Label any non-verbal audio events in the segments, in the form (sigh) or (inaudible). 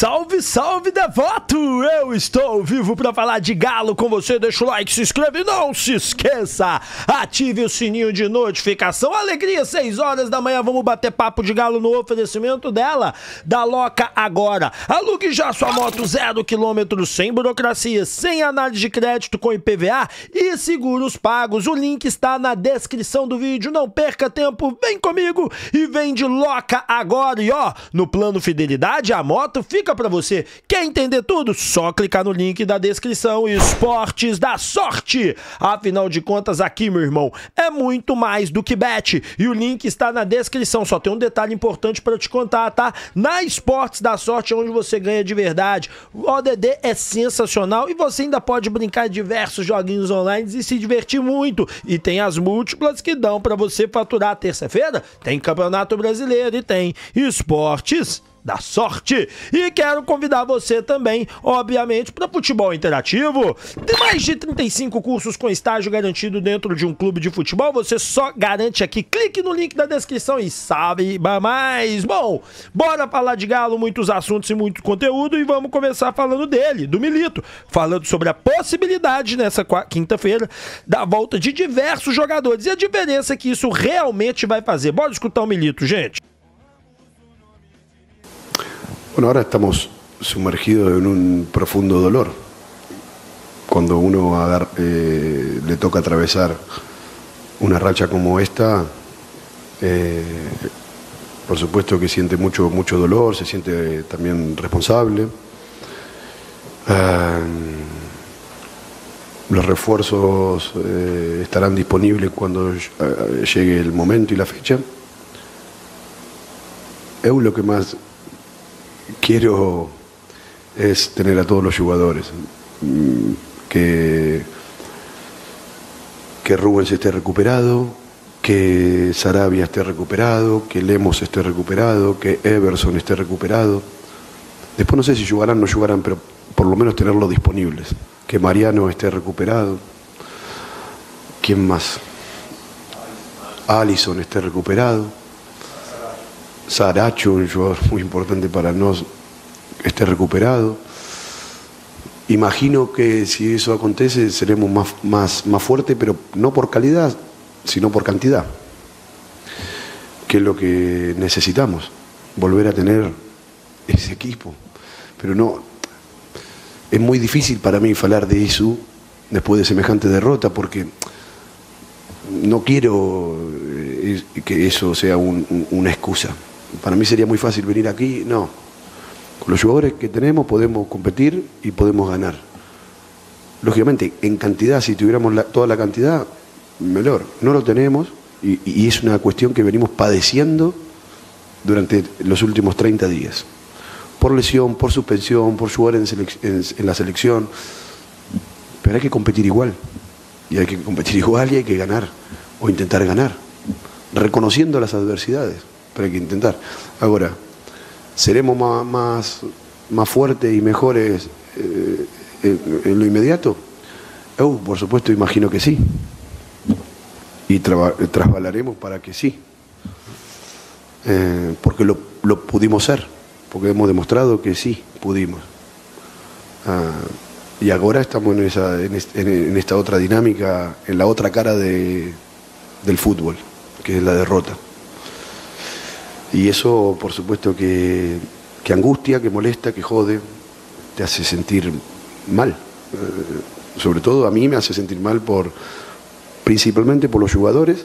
Salve, salve, devoto! Eu estou vivo para falar de galo com você. Deixa o like, se inscreve, não se esqueça! Ative o sininho de notificação. Alegria, 6 horas da manhã. Vamos bater papo de galo no oferecimento dela, da Loca Agora. Alugue já sua moto zero quilômetro, sem burocracia, sem análise de crédito com IPVA e seguros pagos. O link está na descrição do vídeo. Não perca tempo, vem comigo e vem de Loca Agora. E ó, no plano Fidelidade, a moto fica dica para você. Quer entender tudo? Só clicar no link da descrição. Esportes da sorte! Afinal de contas, aqui, meu irmão, é muito mais do que bet. E o link está na descrição. Só tem um detalhe importante para te contar, tá? Na Esportes da Sorte é onde você ganha de verdade. O ODD é sensacional e você ainda pode brincar diversos joguinhos online e se divertir muito. E tem as múltiplas que dão para você faturar. Terça-feira tem Campeonato Brasileiro e tem esportes da sorte. E quero convidar você também, obviamente, para futebol interativo. Tem mais de 35 cursos com estágio garantido dentro de um clube de futebol. Você só garante aqui. Clique no link da descrição e sabe mais. Bom, bora falar de Galo, muitos assuntos e muito conteúdo. E vamos começar falando dele, do Milito. Falando sobre a possibilidade nessa quinta-feira da volta de diversos jogadores e a diferença que isso realmente vai fazer. Bora escutar o Milito, gente. Bueno, ahora estamos sumergidos en un profundo dolor. Cuando uno eh, le toca atravesar una racha como esta, eh, por supuesto que siente mucho, mucho dolor, se siente también responsable. Eh, los refuerzos eh, estarán disponibles cuando llegue el momento y la fecha. Es lo que más quiero es tener a todos los jugadores. Mm, que, que Rubens esté recuperado, que Sarabia esté recuperado, que Lemos esté recuperado, que Everson esté recuperado. Después no sé si jugarán o no jugarán, pero por lo menos tenerlos disponibles. Que Mariano esté recuperado. ¿Quién más? Allison esté recuperado. Saracho, un jugador muy importante para nos, esté recuperado. Imagino que si eso acontece seremos más, más, más fuertes, pero no por calidad, sino por cantidad, que es lo que necesitamos, volver a tener ese equipo. Pero no, es muy difícil para mí hablar de eso después de semejante derrota, porque no quiero eh, que eso sea una excusa para mí sería muy fácil venir aquí, no. Con los jugadores que tenemos podemos competir y podemos ganar. Lógicamente, en cantidad, si tuviéramos toda la cantidad, mejor. No lo tenemos y, es una cuestión que venimos padeciendo durante los últimos 30 días. Por lesión, por suspensión, por jugar en, la selección. Pero hay que competir igual. Y hay que competir igual y hay que ganar. O intentar ganar. Reconociendo las adversidades pero hay que intentar. Ahora, ¿seremos más, más, fuertes y mejores eh, en, lo inmediato? por supuesto, imagino que sí. Y trasbalaremos para que sí. Eh, porque lo, pudimos ser, porque hemos demostrado que sí pudimos. Ah, y ahora estamos en, esa, esta, en, esta otra dinámica, en la otra cara del fútbol, que es la derrota. Y eso, por supuesto, que, angustia, que molesta, que jode, te hace sentir mal. Eh, sobre todo a mí me hace sentir mal por principalmente por los jugadores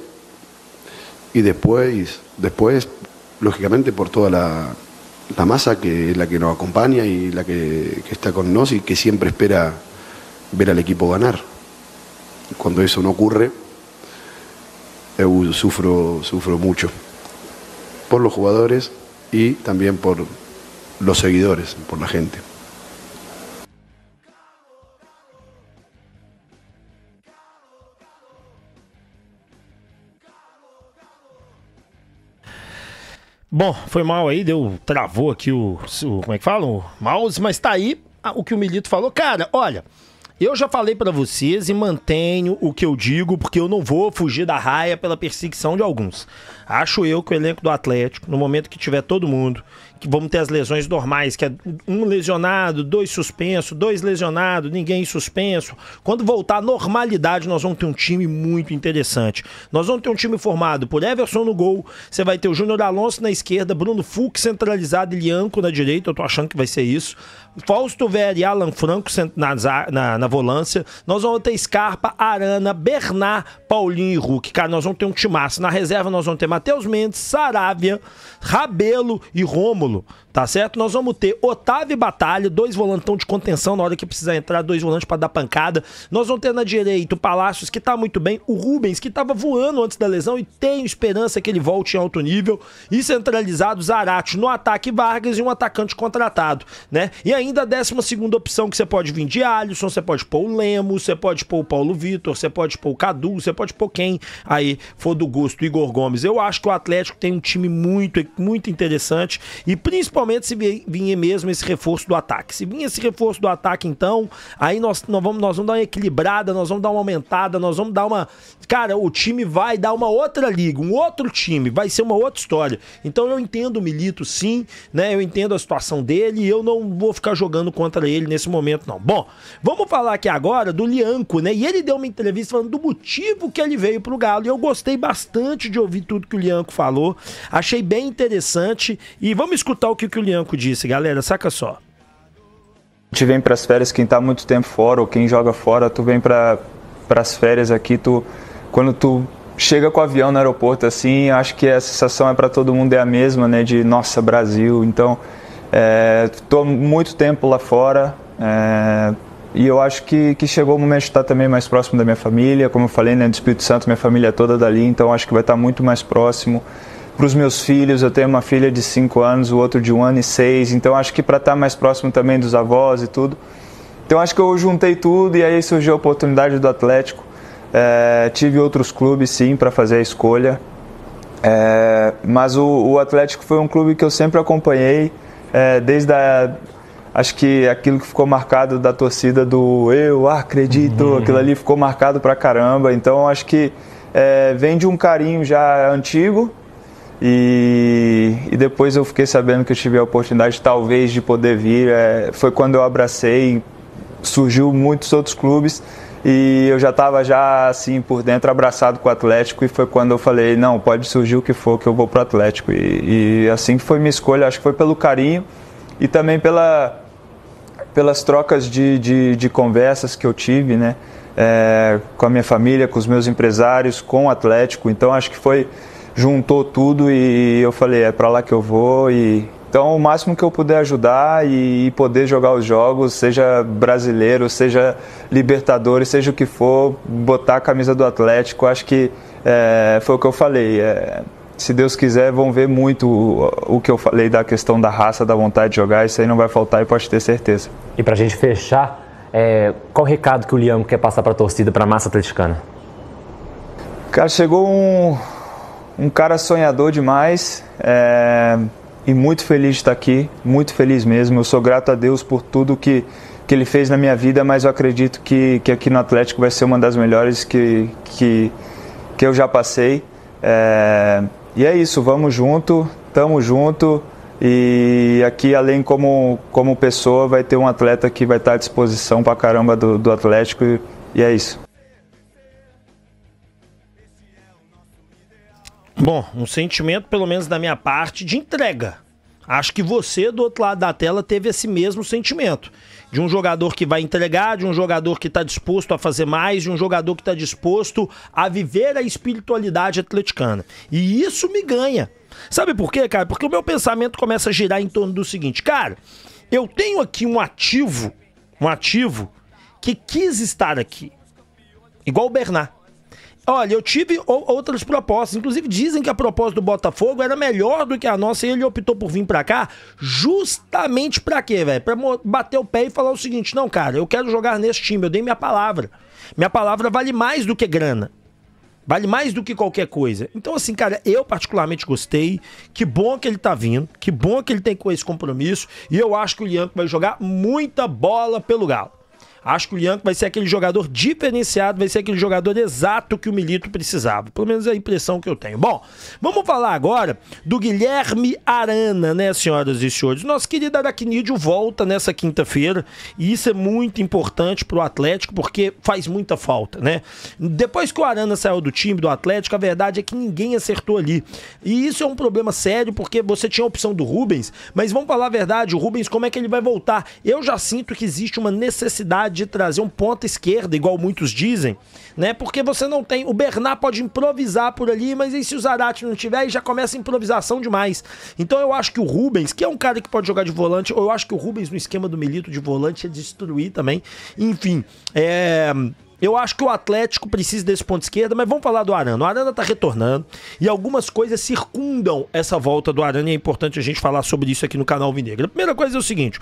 y después, después lógicamente, por toda la, masa que es la que nos acompaña y la que, está con nosotros y que siempre espera ver al equipo ganar. Cuando eso no ocurre, yo sufro, sufro mucho. por los jugadores y también por los seguidores, por la gente. Bom, foi mal aí, deu, travou aqui o, o como é que fala? O mouse, mas tá aí o que o Milito falou. Cara, olha, eu já falei para vocês e mantenho o que eu digo, porque eu não vou fugir da raia pela perseguição de alguns. Acho eu que o elenco do Atlético, no momento que tiver todo mundo, que vamos ter as lesões normais, que é um lesionado, dois suspenso, dois lesionados, ninguém suspenso. Quando voltar à normalidade, nós vamos ter um time muito interessante. Nós vamos ter um time formado por Everson no gol, você vai ter o Júnior Alonso na esquerda, Bruno Fux centralizado e Lianco na direita, eu tô achando que vai ser isso. Fausto Vera e Alan Franco na, na, na, volância. Nós vamos ter Scarpa, Arana, Bernard, Paulinho e Hulk. Cara, nós vamos ter um timaço. Na reserva nós vamos ter Matheus Mendes, Saravia, Rabelo e Rômulo. Tá certo? Nós vamos ter Otávio e Batalha, dois volantão de contenção na hora que precisar entrar, dois volantes para dar pancada. Nós vamos ter na direita o Palácios, que tá muito bem, o Rubens, que tava voando antes da lesão e tenho esperança que ele volte em alto nível. E centralizado, Zarate no ataque Vargas e um atacante contratado, né? E ainda a décima segunda opção que você pode vir de Alisson, você pode pôr o Lemos, você pode pôr o Paulo Vitor, você pode pôr o Cadu, você pode pôr quem aí for do gosto, Igor Gomes. Eu acho que o Atlético tem um time muito, muito interessante e principalmente Principalmente se vinha mesmo esse reforço do ataque. Se vinha esse reforço do ataque, então, aí nós, nós, vamos, nós vamos dar uma equilibrada, nós vamos dar uma aumentada, nós vamos dar uma. Cara, o time vai dar uma outra liga, um outro time, vai ser uma outra história. Então eu entendo o Milito sim, né? Eu entendo a situação dele e eu não vou ficar jogando contra ele nesse momento, não. Bom, vamos falar aqui agora do Lianco, né? E ele deu uma entrevista falando do motivo que ele veio pro Galo. E eu gostei bastante de ouvir tudo que o Lianco falou. Achei bem interessante. E vamos escutar o que que o Lianco disse, galera, saca só. A gente vem para as férias, quem tá muito tempo fora ou quem joga fora, tu vem para as férias aqui, tu quando tu chega com o avião no aeroporto assim, acho que a sensação é para todo mundo é a mesma, né, de nossa Brasil. Então, é, tô muito tempo lá fora, é, e eu acho que, que chegou o momento de estar também mais próximo da minha família, como eu falei, né, do Espírito Santo, minha família é toda dali, então acho que vai estar muito mais próximo para os meus filhos. Eu tenho uma filha de 5 anos, o outro de 1 um ano e 6. Então acho que para estar tá mais próximo também dos avós e tudo. Então acho que eu juntei tudo e aí surgiu a oportunidade do Atlético. É, tive outros clubes sim para fazer a escolha. É, mas o, o, Atlético foi um clube que eu sempre acompanhei é, desde a, acho que aquilo que ficou marcado da torcida do eu acredito, uhum. aquilo ali ficou marcado pra caramba. Então acho que é, vem de um carinho já antigo e, e, depois eu fiquei sabendo que eu tive a oportunidade, talvez, de poder vir. É, foi quando eu abracei, surgiu muitos outros clubes e eu já estava já assim por dentro abraçado com o Atlético e foi quando eu falei não pode surgir o que for que eu vou para o Atlético e, e assim foi minha escolha. Acho que foi pelo carinho e também pela pelas trocas de, de, de conversas que eu tive, né? É, com a minha família, com os meus empresários, com o Atlético. Então acho que foi juntou tudo e eu falei, é para lá que eu vou e então, o máximo que eu puder ajudar e poder jogar os jogos, seja brasileiro, seja Libertadores, seja o que for, botar a camisa do Atlético, acho que é, foi o que eu falei. É, se Deus quiser, vão ver muito o, o, que eu falei da questão da raça, da vontade de jogar. Isso aí não vai faltar e pode ter certeza. E para a gente fechar, é, qual o recado que o Liam quer passar para a torcida, para a massa atleticana? Cara, chegou um, um cara sonhador demais é, e muito feliz de estar aqui, muito feliz mesmo. Eu sou grato a Deus por tudo que, que ele fez na minha vida, mas eu acredito que, que aqui no Atlético vai ser uma das melhores que, que, que eu já passei. É, e é isso, vamos junto, tamo junto. E aqui, além como, como pessoa, vai ter um atleta que vai estar à disposição pra caramba do, do Atlético. E, e é isso. Bom, um sentimento, pelo menos da minha parte, de entrega. Acho que você, do outro lado da tela, teve esse mesmo sentimento. De um jogador que vai entregar, de um jogador que está disposto a fazer mais, de um jogador que está disposto a viver a espiritualidade atleticana. E isso me ganha. Sabe por quê, cara? Porque o meu pensamento começa a girar em torno do seguinte, cara, eu tenho aqui um ativo, um ativo que quis estar aqui. Igual o Bernard. Olha, eu tive outras propostas. Inclusive, dizem que a proposta do Botafogo era melhor do que a nossa e ele optou por vir pra cá justamente pra quê, velho? Pra bater o pé e falar o seguinte: não, cara, eu quero jogar nesse time, eu dei minha palavra. Minha palavra vale mais do que grana. Vale mais do que qualquer coisa. Então, assim, cara, eu particularmente gostei. Que bom que ele tá vindo. Que bom que ele tem com esse compromisso. E eu acho que o Lianco vai jogar muita bola pelo Galo. Acho que o Lianco vai ser aquele jogador diferenciado, vai ser aquele jogador exato que o Milito precisava. Pelo menos é a impressão que eu tenho. Bom, vamos falar agora do Guilherme Arana, né, senhoras e senhores? Nosso querido Aracnídeo volta nessa quinta-feira e isso é muito importante para o Atlético porque faz muita falta, né? Depois que o Arana saiu do time do Atlético, a verdade é que ninguém acertou ali. E isso é um problema sério porque você tinha a opção do Rubens, mas vamos falar a verdade, o Rubens, como é que ele vai voltar? Eu já sinto que existe uma necessidade de trazer um ponta esquerda, igual muitos dizem, né? Porque você não tem. O Bernard pode improvisar por ali, mas e se o Zarate não tiver, aí já começa a improvisação demais. Então eu acho que o Rubens, que é um cara que pode jogar de volante, ou eu acho que o Rubens no esquema do Milito de volante é destruir também. Enfim, é. Eu acho que o Atlético precisa desse ponto esquerda, mas vamos falar do Arana. O Arana tá retornando e algumas coisas circundam essa volta do Arana e é importante a gente falar sobre isso aqui no canal Vinegra. A primeira coisa é o seguinte: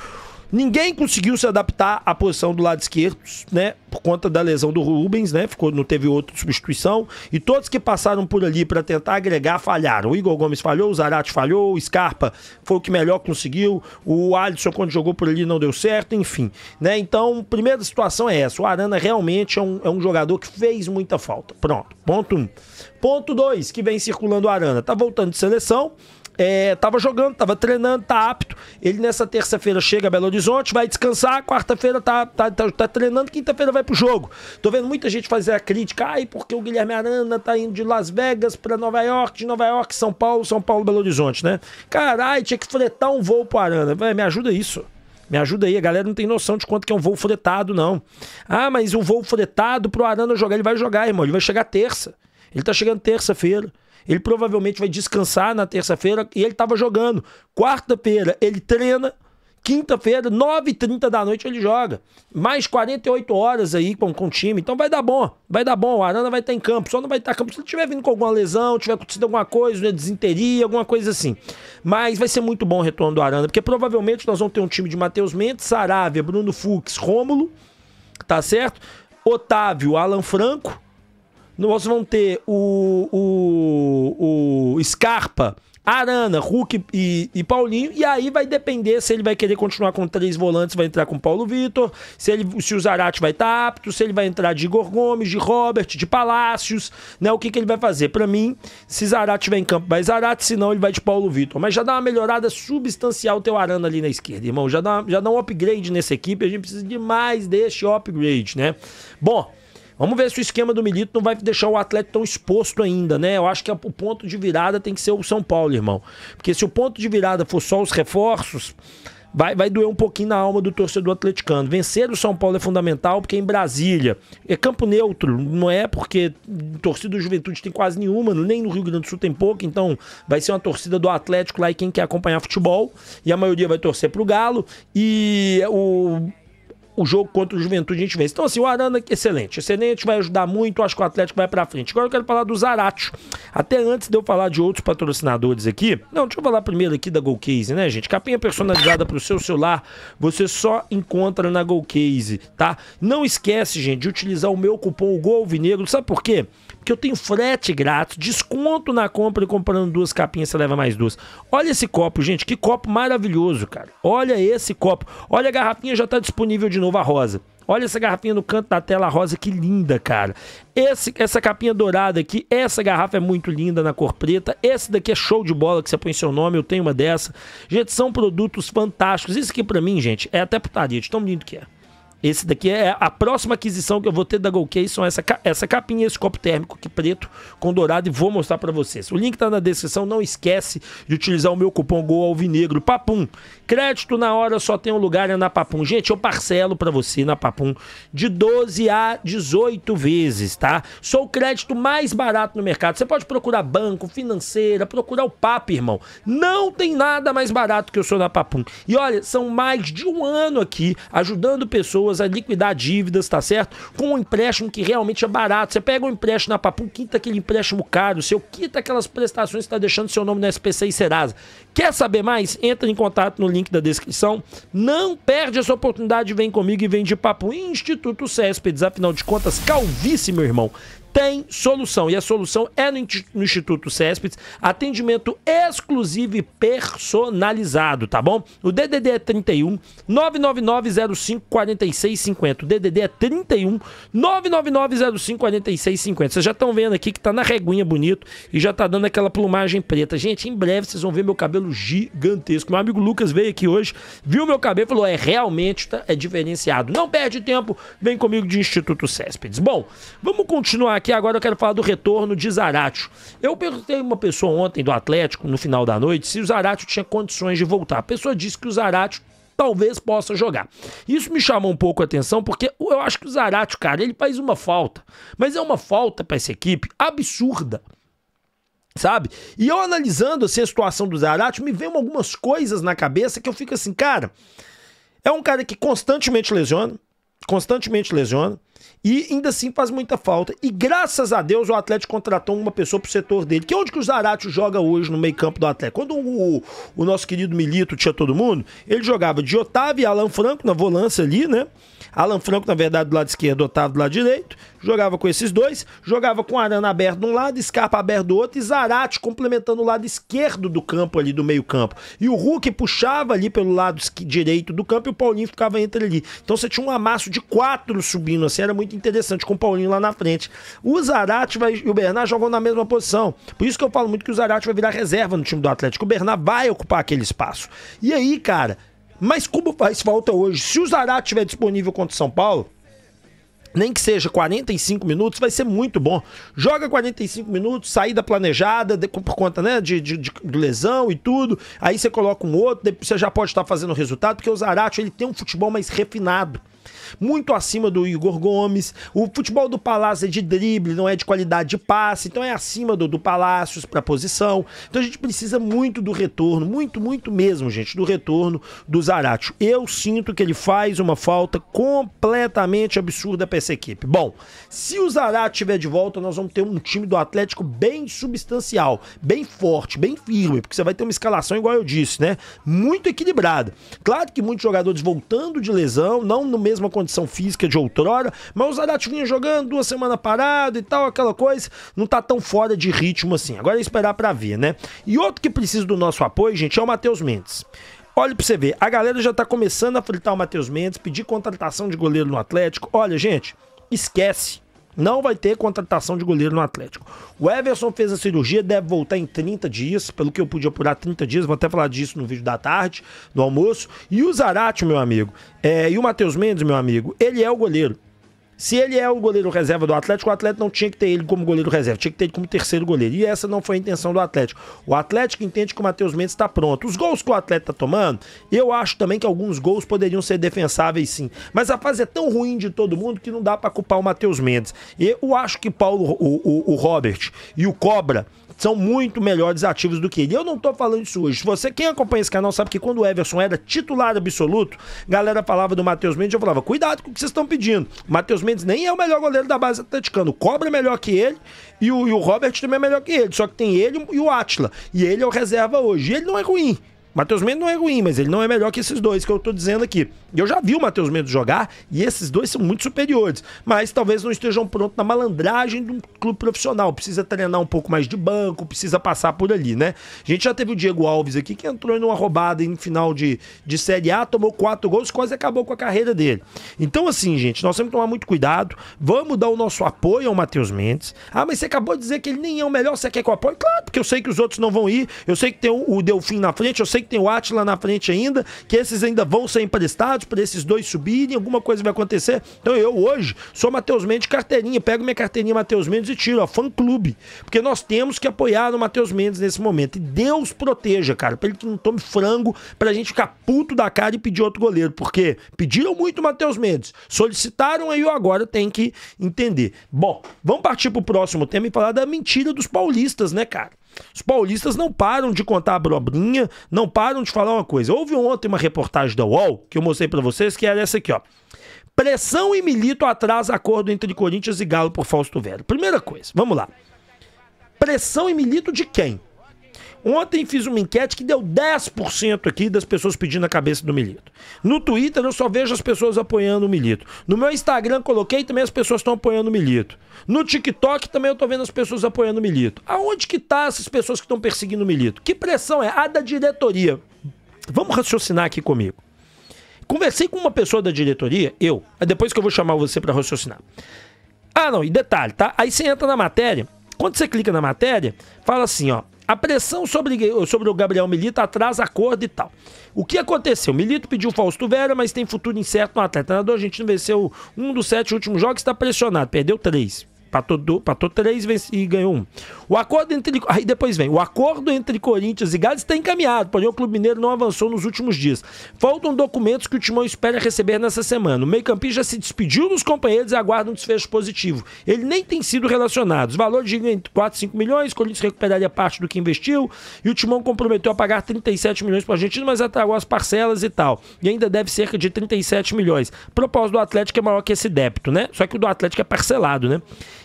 Ninguém conseguiu se adaptar à posição do lado esquerdo, né? Por conta da lesão do Rubens, né? Ficou, não teve outra substituição. E todos que passaram por ali para tentar agregar falharam. O Igor Gomes falhou, o Zarate falhou, o Scarpa foi o que melhor conseguiu. O Alisson, quando jogou por ali, não deu certo, enfim. Né? Então, primeira situação é essa. O Arana realmente é um, é um jogador que fez muita falta. Pronto. Ponto 1. Um. Ponto 2, que vem circulando o Arana. Tá voltando de seleção é, tava jogando, tava treinando, tá apto. Ele nessa terça-feira chega a Belo Horizonte, vai descansar, quarta-feira tá, tá, tá, tá, treinando, quinta-feira vai pro jogo. Tô vendo muita gente fazer a crítica, ai, porque o Guilherme Arana tá indo de Las Vegas para Nova York, de Nova York, São Paulo, São Paulo, Belo Horizonte, né? Caralho, tinha que fretar um voo pro Arana. Vai, me ajuda isso. Me ajuda aí, a galera não tem noção de quanto que é um voo fretado, não. Ah, mas o um voo fretado pro Arana jogar, ele vai jogar, irmão, ele vai chegar terça. Ele tá chegando terça-feira. Ele provavelmente vai descansar na terça-feira e ele estava jogando. Quarta-feira ele treina. Quinta-feira, 9h30 da noite, ele joga. Mais 48 horas aí com, com o time. Então vai dar bom. Vai dar bom. O Arana vai estar tá em campo. Só não vai estar tá em campo se ele tiver vindo com alguma lesão, tiver acontecido alguma coisa, né, desinteria, alguma coisa assim. Mas vai ser muito bom o retorno do Arana, porque provavelmente nós vamos ter um time de Matheus Mendes, Saravia, Bruno Fux, Rômulo, tá certo? Otávio, Alan Franco, nós vamos ter o, o, o Scarpa, Arana, Hulk e, e, Paulinho. E aí vai depender se ele vai querer continuar com três volantes, vai entrar com Paulo Vitor, se, ele, se o Zarate vai estar tá apto, se ele vai entrar de Igor Gomes, de Robert, de Palácios, né? O que, que ele vai fazer? Para mim, se Zarate vai em campo, vai Zarate, se não, ele vai de Paulo Vitor. Mas já dá uma melhorada substancial o teu Arana ali na esquerda, irmão. Já dá, já dá um upgrade nessa equipe, a gente precisa de mais deste upgrade, né? Bom. Vamos ver se o esquema do Milito não vai deixar o atleta tão exposto ainda, né? Eu acho que é o ponto de virada tem que ser o São Paulo, irmão. Porque se o ponto de virada for só os reforços, vai, vai doer um pouquinho na alma do torcedor atleticano. Vencer o São Paulo é fundamental, porque é em Brasília é campo neutro, não é porque torcida do Juventude tem quase nenhuma, nem no Rio Grande do Sul tem pouco, então vai ser uma torcida do Atlético lá e quem quer acompanhar futebol, e a maioria vai torcer pro Galo, e o o jogo contra o Juventude a gente vence. Então, assim, o Arana, excelente, excelente, vai ajudar muito, acho que o Atlético vai pra frente. Agora eu quero falar do Zaratio. Até antes de eu falar de outros patrocinadores aqui, não, deixa eu falar primeiro aqui da Golcase, né, gente? Capinha personalizada pro seu celular, você só encontra na Golcase, tá? Não esquece, gente, de utilizar o meu cupom GOLVINEGRO, sabe por quê? que eu tenho frete grátis, desconto na compra e comprando duas capinhas você leva mais duas. Olha esse copo, gente, que copo maravilhoso, cara. Olha esse copo. Olha a garrafinha, já está disponível de novo a rosa. Olha essa garrafinha no canto da tela rosa, que linda, cara. Esse, essa capinha dourada aqui, essa garrafa é muito linda na cor preta. Esse daqui é show de bola, que você põe seu nome, eu tenho uma dessa. Gente, são produtos fantásticos. Isso aqui para mim, gente, é até putaria de tão lindo que é. Esse daqui é a próxima aquisição que eu vou ter da GoKey, são essa, essa capinha, esse copo térmico aqui preto com dourado e vou mostrar para vocês. O link tá na descrição, não esquece de utilizar o meu cupom GOALVINEGRO, papum, Crédito na hora só tem um lugar é na Papum. Gente, eu parcelo para você na Papum de 12 a 18 vezes, tá? Sou o crédito mais barato no mercado. Você pode procurar banco, financeira, procurar o Papo, irmão. Não tem nada mais barato que eu sou na Papum. E olha, são mais de um ano aqui ajudando pessoas a liquidar dívidas, tá certo? Com um empréstimo que realmente é barato. Você pega um empréstimo na Papum, quita aquele empréstimo caro, seu quita aquelas prestações que tá deixando seu nome na SPC e Serasa. Quer saber mais? Entra em contato no link da descrição. Não perde essa oportunidade, vem comigo e vem de papo Instituto Céspedes, Afinal de contas, calvície, meu irmão tem solução. E a solução é no Instituto CESPES, atendimento exclusivo e personalizado, tá bom? O DDD é 31 999 05 4650. O DDD é 31 999 05 4650. Vocês já estão vendo aqui que tá na reguinha bonito e já tá dando aquela plumagem preta. Gente, em breve vocês vão ver meu cabelo gigantesco. Meu amigo Lucas veio aqui hoje, viu meu cabelo e falou: é realmente tá, é diferenciado. Não perde tempo, vem comigo de Instituto CESPES. Bom, vamos continuar aqui aqui agora eu quero falar do retorno de Zaratio. Eu perguntei uma pessoa ontem do Atlético, no final da noite, se o Zaratio tinha condições de voltar. A pessoa disse que o Zaratio talvez possa jogar. Isso me chamou um pouco a atenção, porque eu acho que o Zaratio, cara, ele faz uma falta. Mas é uma falta para essa equipe absurda. Sabe? E eu analisando assim, a situação do Zaratio, me vem algumas coisas na cabeça que eu fico assim, cara. É um cara que constantemente lesiona, constantemente lesiona. E ainda assim faz muita falta. E graças a Deus o Atlético contratou uma pessoa pro setor dele. Que é onde que o Zaratio joga hoje no meio-campo do Atlético? Quando o, o, nosso querido Milito tinha todo mundo, ele jogava de Otávio e Alan Franco na volância ali, né? Alan Franco, na verdade, do lado esquerdo, Otávio do lado direito. Jogava com esses dois, jogava com Arana aberto de um lado, Scarpa aberto do outro e Zarate complementando o lado esquerdo do campo ali, do meio campo. E o Hulk puxava ali pelo lado direito do campo e o Paulinho ficava entre ali. Então você tinha um amasso de quatro subindo assim, era muito interessante com o Paulinho lá na frente. O Zarate vai, e o Bernard jogam na mesma posição. Por isso que eu falo muito que o Zarate vai virar reserva no time do Atlético. O Bernard vai ocupar aquele espaço. E aí, cara, mas como faz falta hoje? Se o Zarate estiver disponível contra o São Paulo, nem que seja 45 minutos, vai ser muito bom. Joga 45 minutos, saída planejada, de, por conta né, de, de, de, lesão e tudo. Aí você coloca um outro, depois você já pode estar fazendo o resultado, porque o Zarate ele tem um futebol mais refinado muito acima do Igor Gomes. O futebol do Palácio é de drible, não é de qualidade de passe, então é acima do, do Palácios para posição. Então a gente precisa muito do retorno, muito, muito mesmo, gente, do retorno do Zaratio. Eu sinto que ele faz uma falta completamente absurda para essa equipe. Bom, se o Zaratio estiver de volta, nós vamos ter um time do Atlético bem substancial, bem forte, bem firme, porque você vai ter uma escalação, igual eu disse, né? Muito equilibrada. Claro que muitos jogadores voltando de lesão, não no mesmo condição física de outrora, mas o Zarate vinha jogando duas semanas parado e tal, aquela coisa, não tá tão fora de ritmo assim. Agora é esperar para ver, né? E outro que precisa do nosso apoio, gente, é o Matheus Mendes. Olha pra você ver, a galera já tá começando a fritar o Matheus Mendes, pedir contratação de goleiro no Atlético. Olha, gente, esquece. Não vai ter contratação de goleiro no Atlético. O Everson fez a cirurgia, deve voltar em 30 dias, pelo que eu pude apurar, 30 dias. Vou até falar disso no vídeo da tarde, no almoço. E o Zarate, meu amigo, é, e o Matheus Mendes, meu amigo, ele é o goleiro. Se ele é o goleiro reserva do Atlético, o Atlético não tinha que ter ele como goleiro reserva, tinha que ter ele como terceiro goleiro. E essa não foi a intenção do Atlético. O Atlético entende que o Matheus Mendes está pronto. Os gols que o Atlético está tomando, eu acho também que alguns gols poderiam ser defensáveis sim. Mas a fase é tão ruim de todo mundo que não dá para culpar o Matheus Mendes. Eu acho que Paulo, o, o, o Robert e o Cobra são muito melhores ativos do que ele. Eu não tô falando isso hoje. Você, quem acompanha esse canal, sabe que quando o Everson era titular absoluto, galera falava do Matheus Mendes, eu falava, cuidado com o que vocês estão pedindo. Matheus Mendes nem é o melhor goleiro da base atleticana. O Cobra é melhor que ele e o, e o Robert também é melhor que ele. Só que tem ele e o Atila. E ele é o reserva hoje. E ele não é ruim. Matheus Mendes não é ruim, mas ele não é melhor que esses dois que eu estou dizendo aqui. Eu já vi o Matheus Mendes jogar e esses dois são muito superiores, mas talvez não estejam prontos na malandragem de um clube profissional. Precisa treinar um pouco mais de banco, precisa passar por ali, né? A gente já teve o Diego Alves aqui que entrou em uma roubada em final de, de Série A, tomou quatro gols, quase acabou com a carreira dele. Então, assim, gente, nós temos que tomar muito cuidado. Vamos dar o nosso apoio ao Matheus Mendes. Ah, mas você acabou de dizer que ele nem é o melhor, você quer que eu apoie? Claro, porque eu sei que os outros não vão ir, eu sei que tem o Delfim na frente, eu sei que tem o Atila na frente ainda, que esses ainda vão ser emprestados para esses dois subirem, alguma coisa vai acontecer. Então eu hoje sou Matheus Mendes carteirinha, pego minha carteirinha Matheus Mendes e tiro, ó, fã clube. Porque nós temos que apoiar o Matheus Mendes nesse momento. E Deus proteja, cara, pra ele que não tome frango, pra gente ficar puto da cara e pedir outro goleiro. Porque pediram muito o Matheus Mendes, solicitaram aí o agora tem que entender. Bom, vamos partir pro próximo tema e falar da mentira dos paulistas, né, cara? Os paulistas não param de contar a brobrinha, não param de falar uma coisa. Houve ontem uma reportagem da UOL que eu mostrei para vocês, que era essa aqui, ó. Pressão e Milito atrasa acordo entre Corinthians e Galo por Fausto Velho. Primeira coisa, vamos lá. Pressão e Milito de quem? Ontem fiz uma enquete que deu 10% aqui das pessoas pedindo a cabeça do Milito. No Twitter eu só vejo as pessoas apoiando o Milito. No meu Instagram coloquei também as pessoas estão apoiando o Milito. No TikTok também eu tô vendo as pessoas apoiando o Milito. Aonde que tá essas pessoas que estão perseguindo o Milito? Que pressão é? A da diretoria. Vamos raciocinar aqui comigo. Conversei com uma pessoa da diretoria, eu, é depois que eu vou chamar você para raciocinar. Ah, não, e detalhe, tá? Aí você entra na matéria, quando você clica na matéria, fala assim, ó, a pressão sobre, sobre o Gabriel Milito atrasa corda e tal. O que aconteceu? Milito pediu Fausto Vera, mas tem futuro incerto no atleta. Treinador, a gente venceu um dos sete últimos jogos, está pressionado, perdeu três. Empatou, do, empatou três e ganhou um. O acordo entre. Aí depois vem. O acordo entre Corinthians e Gales está encaminhado, porém o Clube Mineiro não avançou nos últimos dias. Faltam documentos que o Timão espera receber nessa semana. O meio-campista já se despediu dos companheiros e aguarda um desfecho positivo. Ele nem tem sido relacionado. Os valores de entre 4 e 5 milhões, Corinthians recuperaria parte do que investiu e o Timão comprometeu a pagar 37 milhões para o Argentino, mas atragou as parcelas e tal. E ainda deve cerca de 37 milhões. propósito do Atlético é maior que esse débito, né? Só que o do Atlético é parcelado, né?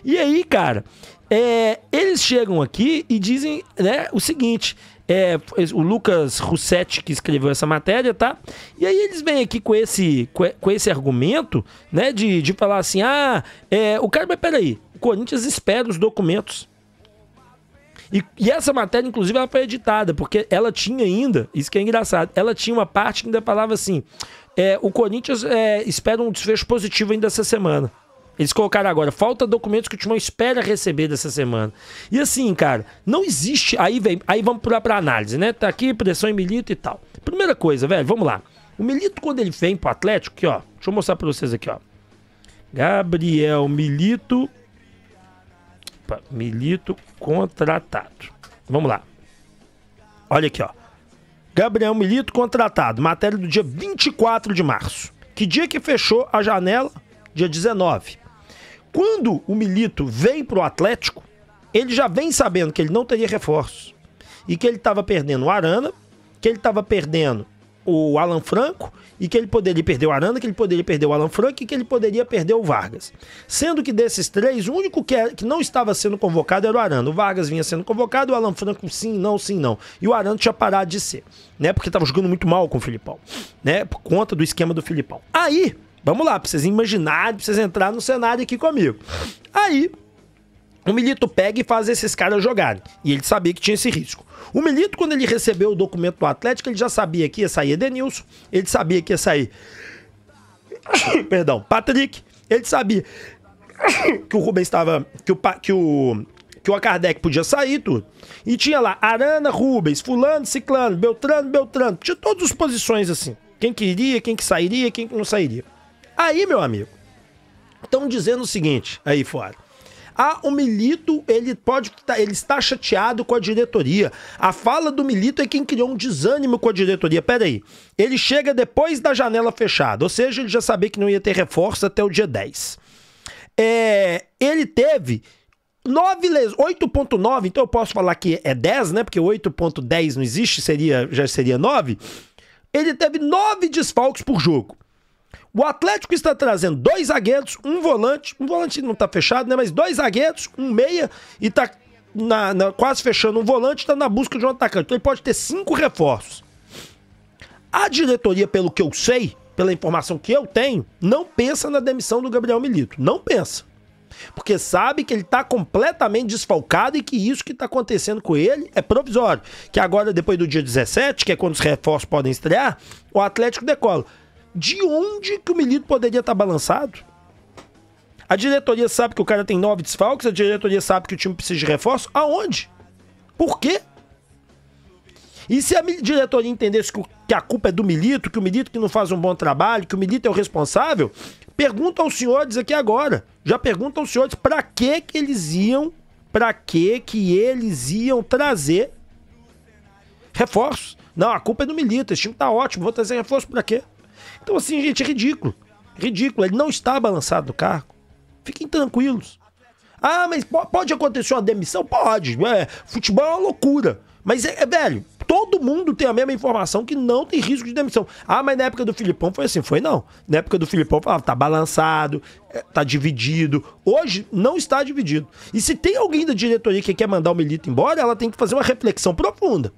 E aí, cara, é, eles chegam aqui e dizem né, o seguinte: é, o Lucas Russetti que escreveu essa matéria, tá? E aí eles vêm aqui com esse, com esse argumento, né? De, de falar assim: ah, é, o cara, mas peraí, o Corinthians espera os documentos. E, e, essa matéria, inclusive, ela foi editada, porque ela tinha ainda, isso que é engraçado, ela tinha uma parte que ainda falava assim: é, o Corinthians é, espera um desfecho positivo ainda essa semana. Eles colocaram agora, falta documentos que o Timão espera receber dessa semana. E assim, cara, não existe. Aí, vem aí vamos pular pra análise, né? Tá aqui, pressão em Milito e tal. Primeira coisa, velho, vamos lá. O Milito, quando ele vem pro Atlético, aqui, ó. Deixa eu mostrar pra vocês aqui, ó. Gabriel Milito. Opa, Milito contratado. Vamos lá. Olha aqui, ó. Gabriel Milito contratado. Matéria do dia 24 de março. Que dia que fechou a janela? Dia 19. Quando o Milito vem para o Atlético, ele já vem sabendo que ele não teria reforços e que ele estava perdendo o Arana, que ele estava perdendo o Alan Franco e que ele poderia perder o Arana, que ele poderia perder o Alan Franco e que ele poderia perder o Vargas. Sendo que desses três, o único que, que não estava sendo convocado era o Arana. O Vargas vinha sendo convocado, o Alan Franco sim, não, sim, não. E o Arana tinha parado de ser, né? Porque estava jogando muito mal com o Filipão, né? Por conta do esquema do Filipão. Aí, Vamos lá, pra vocês imaginarem, pra vocês entrarem no cenário aqui comigo. Aí, o Milito pega e faz esses caras jogarem. E ele sabia que tinha esse risco. O Milito, quando ele recebeu o documento do Atlético, ele já sabia que ia sair Edenilson, ele sabia que ia sair. (coughs) Perdão, Patrick, ele sabia que o Rubens estava. Que o, que o que o podia sair, tudo. E tinha lá Arana, Rubens, Fulano, Ciclano, Beltrano, Beltrano. Tinha todas as posições assim. Quem queria, quem que sairia, quem que não sairia. Aí, meu amigo, estão dizendo o seguinte aí fora. Ah, o Milito, ele pode tá, ele está chateado com a diretoria. A fala do Milito é quem criou um desânimo com a diretoria. Pera aí. Ele chega depois da janela fechada, ou seja, ele já sabia que não ia ter reforço até o dia 10. É, ele teve 9 8.9, então eu posso falar que é 10, né? Porque 8.10 não existe, seria já seria 9. Ele teve 9 desfalques por jogo. O Atlético está trazendo dois zagueiros, um volante, um volante não está fechado, né? Mas dois zagueiros, um meia e está na, na, quase fechando um volante, está na busca de um atacante. Então ele pode ter cinco reforços. A diretoria, pelo que eu sei, pela informação que eu tenho, não pensa na demissão do Gabriel Milito. Não pensa. Porque sabe que ele está completamente desfalcado e que isso que está acontecendo com ele é provisório. Que agora, depois do dia 17, que é quando os reforços podem estrear, o Atlético decola de onde que o Milito poderia estar tá balançado? A diretoria sabe que o cara tem nove desfalques, a diretoria sabe que o time precisa de reforço. Aonde? Por quê? E se a diretoria entendesse que a culpa é do Milito, que o Milito que não faz um bom trabalho, que o Milito é o responsável, pergunta aos senhores aqui agora. Já pergunta aos senhores para que que eles iam, para que que eles iam trazer reforços? Não, a culpa é do Milito, esse time tá ótimo, vou trazer reforço para quê? Então, assim, gente, é ridículo. Ridículo. Ele não está balançado do cargo. Fiquem tranquilos. Ah, mas pode acontecer uma demissão? Pode. É, futebol é uma loucura. Mas, é, é, velho, todo mundo tem a mesma informação que não tem risco de demissão. Ah, mas na época do Filipão foi assim. Foi não. Na época do Filipão falava, tá balançado, é, tá dividido. Hoje não está dividido. E se tem alguém da diretoria que quer mandar o Milito embora, ela tem que fazer uma reflexão profunda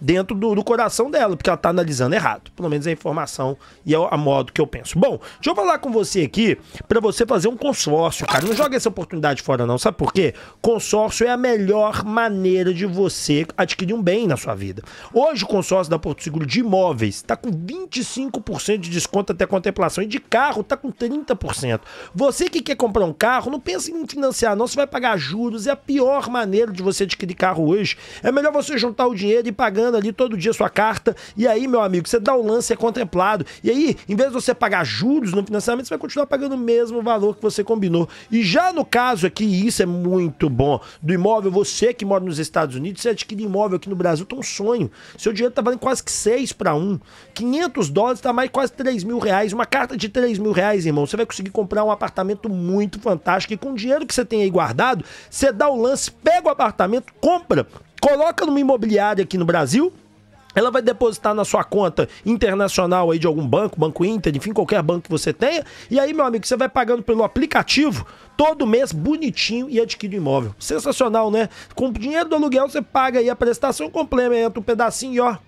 dentro do, do coração dela, porque ela está analisando errado. Pelo menos é a informação e é a modo que eu penso. Bom, deixa eu falar com você aqui para você fazer um consórcio, cara. Não joga essa oportunidade fora não, sabe por quê? Consórcio é a melhor maneira de você adquirir um bem na sua vida. Hoje o consórcio da Porto Seguro de imóveis está com 25% de desconto até contemplação e de carro está com 30%. Você que quer comprar um carro, não pense em financiar, não. Você vai pagar juros. É a pior maneira de você adquirir carro hoje. É melhor você juntar o dinheiro e ir pagando ali todo dia sua carta. E aí, meu amigo, você dá o um lance, é contemplado. E aí, em vez de você pagar juros no financiamento, você vai continuar pagando o mesmo valor que você combinou. E já no caso aqui, isso é muito bom, do imóvel, você que mora nos Estados Unidos, você adquire imóvel aqui no Brasil, tá um sonho. Seu dinheiro tá valendo quase que 6 para 1. 500 dólares tá mais quase 3 mil reais. Uma carta de 3 mil reais, irmão. Você vai conseguir comprar uma apartamento muito fantástico e com o dinheiro que você tem aí guardado, você dá o lance, pega o apartamento, compra, coloca numa imobiliária aqui no Brasil ela vai depositar na sua conta internacional aí de algum banco, Banco Inter, enfim, qualquer banco que você tenha. E aí, meu amigo, você vai pagando pelo aplicativo todo mês bonitinho e adquire o imóvel. Sensacional, né? Com o dinheiro do aluguel, você paga aí a prestação, complementa um pedacinho e ó,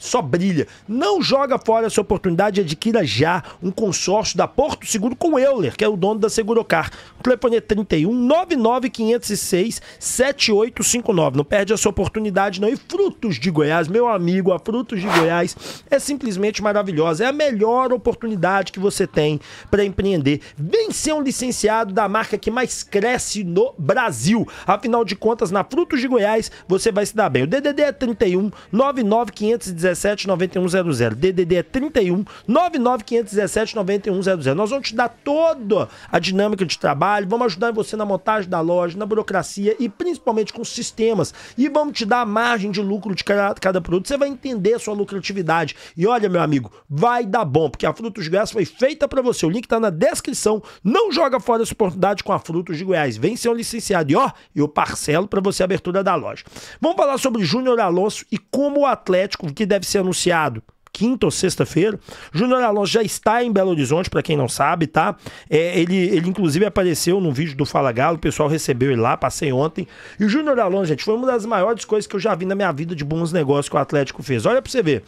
só brilha. Não joga fora essa oportunidade e adquira já um consórcio da Porto Seguro com Euler, que é o dono da Segurocar. O telefone é 31 99506 7859. Não perde essa oportunidade não. E Frutos de Goiás, meu amigo, a Frutos de Goiás é simplesmente maravilhosa. É a melhor oportunidade que você tem para empreender. Vem ser um licenciado da marca que mais cresce no Brasil. Afinal de contas, na Frutos de Goiás, você vai se dar bem. O DDD é 31 99517 517 9100. DDD é 31 99517 9100. Nós vamos te dar toda a dinâmica de trabalho, vamos ajudar você na montagem da loja, na burocracia e principalmente com sistemas. E vamos te dar a margem de lucro de cada, cada produto. Você vai entender a sua lucratividade. E olha, meu amigo, vai dar bom, porque a Frutos de Goiás foi feita para você. O link tá na descrição. Não joga fora essa oportunidade com a Frutos de Goiás. Vem ser um licenciado. E ó, eu parcelo para você a abertura da loja. Vamos falar sobre Júnior Alonso e como o Atlético, que deve deve ser anunciado quinta ou sexta-feira. Júnior Alonso já está em Belo Horizonte, para quem não sabe, tá? É, ele, ele, inclusive, apareceu no vídeo do Fala Galo, o pessoal recebeu ele lá, passei ontem. E o Júnior Alonso, gente, foi uma das maiores coisas que eu já vi na minha vida de bons negócios que o Atlético fez. Olha para você ver.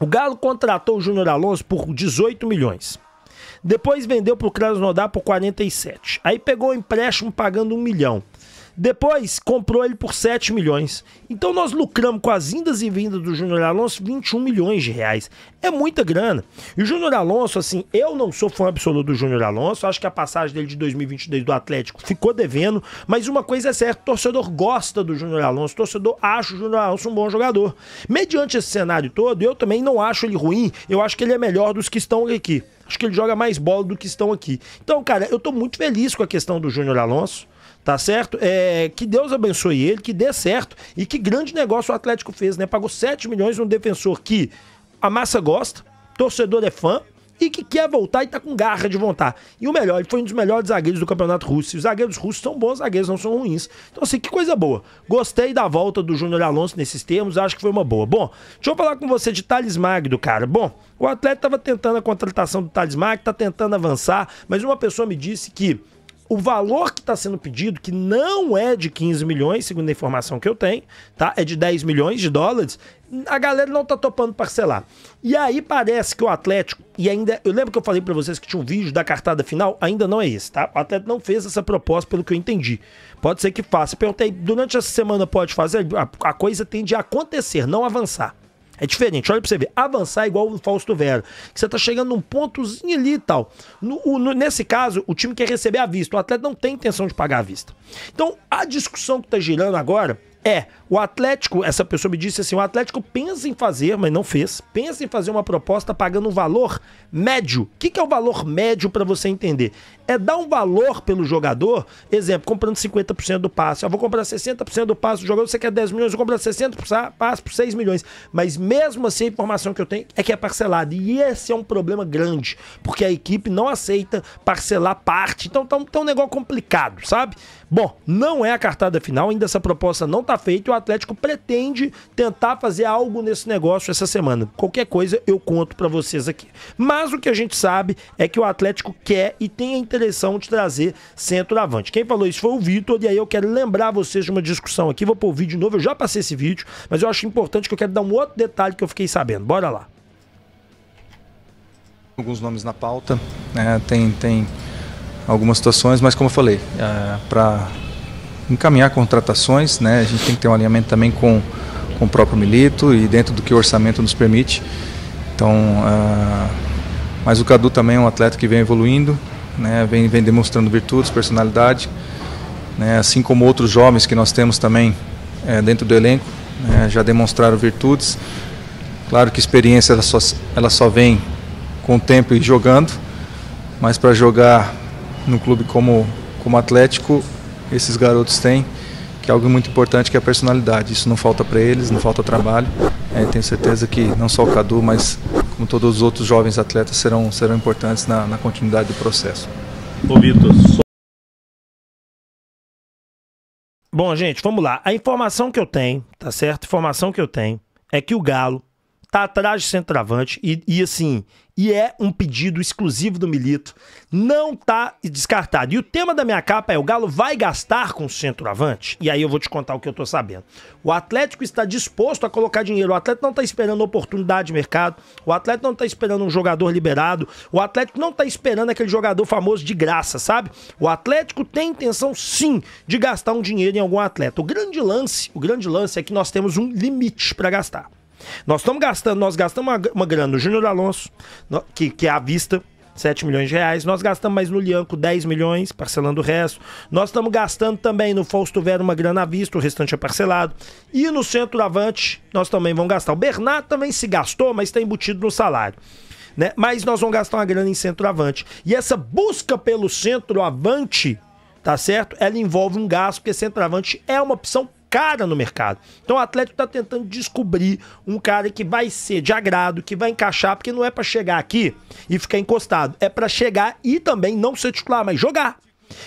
O Galo contratou o Júnior Alonso por 18 milhões. Depois vendeu para o Krasnodar por 47. Aí pegou o empréstimo pagando um milhão. Depois comprou ele por 7 milhões. Então nós lucramos com as indas e vindas do Júnior Alonso 21 milhões de reais. É muita grana. E o Júnior Alonso, assim, eu não sou fã absoluto do Júnior Alonso, acho que a passagem dele de 2022 do Atlético ficou devendo, mas uma coisa é certa, o torcedor gosta do Júnior Alonso, o torcedor acha o Júnior Alonso um bom jogador. Mediante esse cenário todo, eu também não acho ele ruim, eu acho que ele é melhor dos que estão aqui. Acho que ele joga mais bola do que estão aqui. Então, cara, eu tô muito feliz com a questão do Júnior Alonso tá certo? É, que Deus abençoe ele, que dê certo e que grande negócio o Atlético fez, né? Pagou 7 milhões num defensor que a massa gosta, torcedor é fã e que quer voltar e tá com garra de voltar. E o melhor, ele foi um dos melhores zagueiros do Campeonato Russo. E os zagueiros russos são bons zagueiros, não são ruins. Então, assim, que coisa boa. Gostei da volta do Júnior Alonso nesses termos, acho que foi uma boa. Bom, deixa eu falar com você de Thales Magno, cara. Bom, o atleta tava tentando a contratação do Thales Magno, tá tentando avançar, mas uma pessoa me disse que o valor que está sendo pedido, que não é de 15 milhões, segundo a informação que eu tenho, tá? É de 10 milhões de dólares. A galera não tá topando parcelar. E aí parece que o Atlético, e ainda. Eu lembro que eu falei para vocês que tinha um vídeo da cartada final, ainda não é esse, tá? O Atlético não fez essa proposta, pelo que eu entendi. Pode ser que faça. Perguntei, durante essa semana pode fazer? A, a coisa tende a acontecer, não avançar. É diferente. Olha pra você ver. Avançar é igual o Fausto Vera. Que você tá chegando num pontozinho ali e tal. No, no, nesse caso, o time quer receber à vista. O atleta não tem intenção de pagar à vista. Então, a discussão que tá girando agora é o Atlético, essa pessoa me disse assim, o Atlético pensa em fazer, mas não fez, pensa em fazer uma proposta pagando um valor médio. O que, que é o valor médio para você entender? É dar um valor pelo jogador, exemplo, comprando 50% do passe. Eu ah, vou comprar 60% do passe do jogador, você quer 10 milhões, eu compro 60% passe por 6 milhões. Mas mesmo assim, a informação que eu tenho é que é parcelado. E esse é um problema grande, porque a equipe não aceita parcelar parte. Então tá um, tá um negócio complicado, sabe? Bom, não é a cartada final, ainda essa proposta não está feita e o Atlético pretende tentar fazer algo nesse negócio essa semana. Qualquer coisa eu conto para vocês aqui. Mas o que a gente sabe é que o Atlético quer e tem a intenção de trazer centroavante. Quem falou isso foi o Vitor e aí eu quero lembrar vocês de uma discussão aqui, vou pôr o vídeo de novo, eu já passei esse vídeo, mas eu acho importante que eu quero dar um outro detalhe que eu fiquei sabendo. Bora lá. Alguns nomes na pauta, é, tem, tem algumas situações, mas como eu falei, é, para encaminhar contratações, né, a gente tem que ter um alinhamento também com, com o próprio Milito e dentro do que o orçamento nos permite. Então, é, mas o Cadu também é um atleta que vem evoluindo, né, vem, vem demonstrando virtudes, personalidade, né, assim como outros jovens que nós temos também é, dentro do elenco, né, já demonstraram virtudes. Claro que experiência ela só, ela só vem com o tempo e jogando, mas para jogar no clube como, como Atlético, esses garotos têm, que é algo muito importante, que é a personalidade. Isso não falta para eles, não falta trabalho. É, tenho certeza que não só o Cadu, mas como todos os outros jovens atletas serão, serão importantes na, na continuidade do processo. Ô Vitor, só... Bom, gente, vamos lá. A informação que eu tenho, tá certo? A informação que eu tenho é que o Galo tá atrás de centroavante e, e assim, e é um pedido exclusivo do Milito. Não tá descartado. E o tema da minha capa é: o Galo vai gastar com o centroavante? E aí eu vou te contar o que eu tô sabendo. O Atlético está disposto a colocar dinheiro. O Atlético não tá esperando oportunidade de mercado. O Atlético não tá esperando um jogador liberado. O Atlético não tá esperando aquele jogador famoso de graça, sabe? O Atlético tem intenção sim de gastar um dinheiro em algum atleta. O grande lance, o grande lance é que nós temos um limite para gastar. Nós estamos gastando, nós gastamos uma, uma grana no Júnior Alonso, no, que, que é à vista, 7 milhões de reais. Nós gastamos mais no Lianco 10 milhões, parcelando o resto. Nós estamos gastando também no Fausto Vera uma grana à vista, o restante é parcelado. E no centroavante, nós também vamos gastar. O Bernardo também se gastou, mas está embutido no salário. Né? Mas nós vamos gastar uma grana em centroavante. E essa busca pelo centroavante, tá certo? Ela envolve um gasto, porque centroavante é uma opção cara no mercado. Então o Atlético está tentando descobrir um cara que vai ser de agrado, que vai encaixar, porque não é para chegar aqui e ficar encostado, é para chegar e também não ser titular, mas jogar.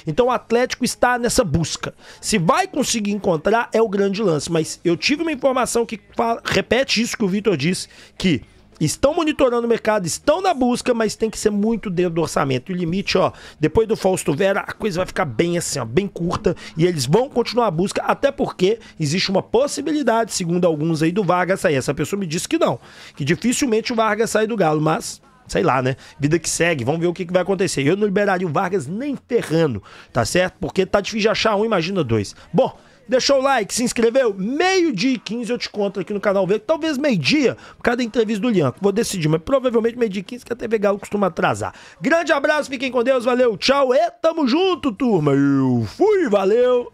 Então o Atlético está nessa busca. Se vai conseguir encontrar é o grande lance, mas eu tive uma informação que fala, repete isso que o Vitor disse que estão monitorando o mercado, estão na busca, mas tem que ser muito dentro do orçamento. E o limite, ó, depois do Fausto Vera, a coisa vai ficar bem assim, ó, bem curta, e eles vão continuar a busca, até porque existe uma possibilidade, segundo alguns aí, do Vargas sair. Essa pessoa me disse que não, que dificilmente o Vargas sai do Galo, mas sei lá, né? Vida que segue, vamos ver o que, que, vai acontecer. Eu não liberaria o Vargas nem ferrando, tá certo? Porque tá difícil de achar um, imagina dois. Bom, deixou o like, se inscreveu? Meio-dia e 15 eu te conto aqui no canal Ver. Talvez meio-dia, por causa da entrevista do Lianco. Vou decidir, mas provavelmente meio-dia e 15 que a TV Galo costuma atrasar. Grande abraço, fiquem com Deus, valeu, tchau e tamo junto, turma. Eu fui, valeu.